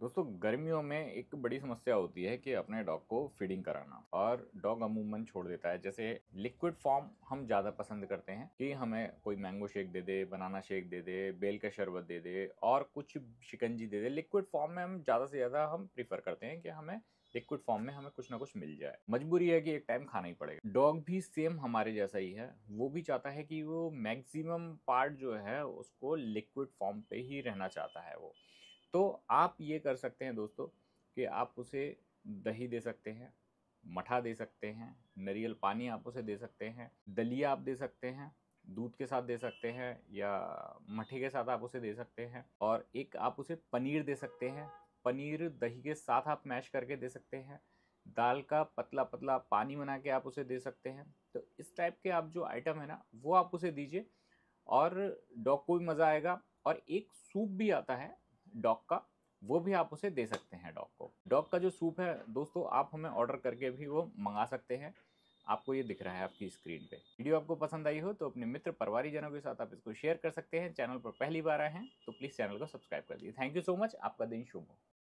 दोस्तों गर्मियों में एक बड़ी समस्या होती है कि अपने डॉग को फीडिंग कराना और डॉग अमूमन छोड़ देता है जैसे लिक्विड फॉर्म हम ज़्यादा पसंद करते हैं कि हमें कोई मैंगो शेक दे दे बनाना शेक दे दे बेल का शरबत दे दे और कुछ शिकंजी दे दे लिक्विड फॉर्म में हम ज़्यादा से ज़्यादा हम प्रीफर करते हैं कि हमें लिक्विड फॉर्म में हमें कुछ ना कुछ मिल जाए मजबूरी है कि एक टाइम खाना ही पड़ेगा डॉग भी सेम हमारे जैसा ही है वो भी चाहता है कि वो मैक्सिमम पार्ट जो है उसको लिक्विड फॉर्म पे ही रहना चाहता है वो तो आप ये कर सकते हैं दोस्तों कि आप उसे दही दे सकते हैं मठा दे सकते हैं नरियल पानी आप उसे दे सकते हैं दलिया आप दे सकते हैं दूध के साथ दे सकते हैं या मठे के साथ आप उसे दे सकते हैं और एक आप उसे पनीर दे सकते हैं पनीर दही के साथ आप मैश करके दे सकते हैं दाल का पतला पतला पानी बना के आप उसे दे सकते हैं तो इस टाइप के आप जो आइटम है ना वो आप उसे दीजिए और डॉग को भी मज़ा आएगा और एक सूप भी आता है डॉग का वो भी आप उसे दे सकते हैं डॉग को डॉग का जो सूप है दोस्तों आप हमें ऑर्डर करके भी वो मंगा सकते हैं आपको ये दिख रहा है आपकी स्क्रीन पे वीडियो आपको पसंद आई हो तो अपने मित्र परिवारी जनों के साथ आप इसको शेयर कर सकते हैं चैनल पर पहली बार आए हैं तो प्लीज़ चैनल को सब्सक्राइब कर दिए थैंक यू सो मच आपका दिन शुभ हो